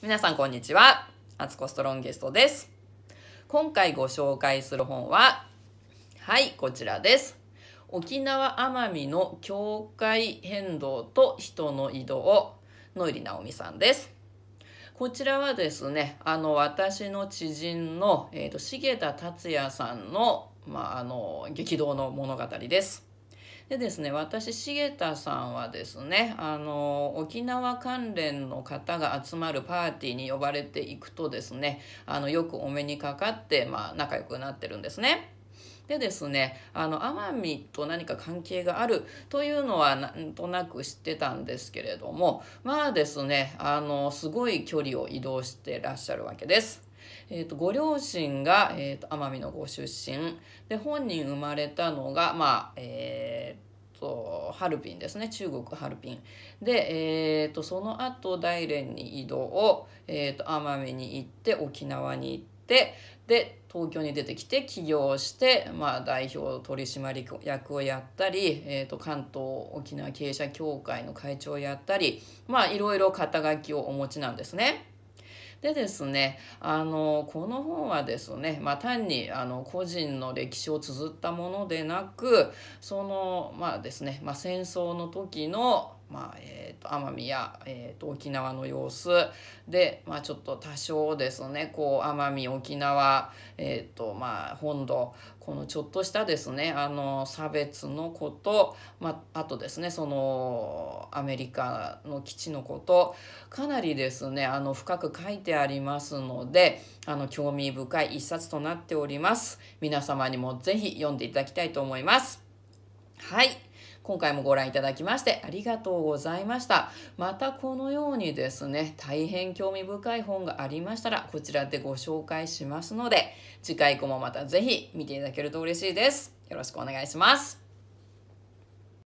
皆さんこんにちは。アツコストロンゲストです。今回ご紹介する本は、はい、こちらです。沖縄奄美の境界変動と人の移動、のりなおみさんです。こちらはですね、あの、私の知人の、えっ、ー、と、重田達也さんの、まあ、あの、激動の物語です。でですね私重田さんはですねあの沖縄関連の方が集まるパーティーに呼ばれていくとですねあのよくお目にかかって、まあ、仲良くなってるんですね。でですねあの奄美と何か関係があるというのはなんとなく知ってたんですけれどもまあですねあのすごい距離を移動してらっしゃるわけです。えーと、ご両親が、えーと、奄美のご出身で本人生まれたのがまあえーとハルピンですね中国ハルピンで、えーと、その後大連に移動、えーと、奄美に行って沖縄に行ってで東京に出てきて起業して、まあ、代表取締役をやったり、えーと、関東沖縄経営者協会の会長をやったりまいろいろ肩書きをお持ちなんですね。でですねあのこの本はですね、まあ、単にあの個人の歴史を綴ったものでなくそのまあですね、まあ、戦争の時のまあえーと、奄美や、えーと、沖縄の様子で、まあ、ちょっと多少ですねこう奄美沖縄、えーとまあ、本土このちょっとしたですねあの差別のこと、まあ、あとですねそのアメリカの基地のことかなりですねあの深く書いてありますのであの興味深い一冊となっております皆様にも是非読んでいただきたいと思いますはい今回もご覧いただきましてありがとうございました。またこのようにですね、大変興味深い本がありましたら、こちらでご紹介しますので、次回以降もまた是非見ていただけると嬉しいです。よろしくお願いします。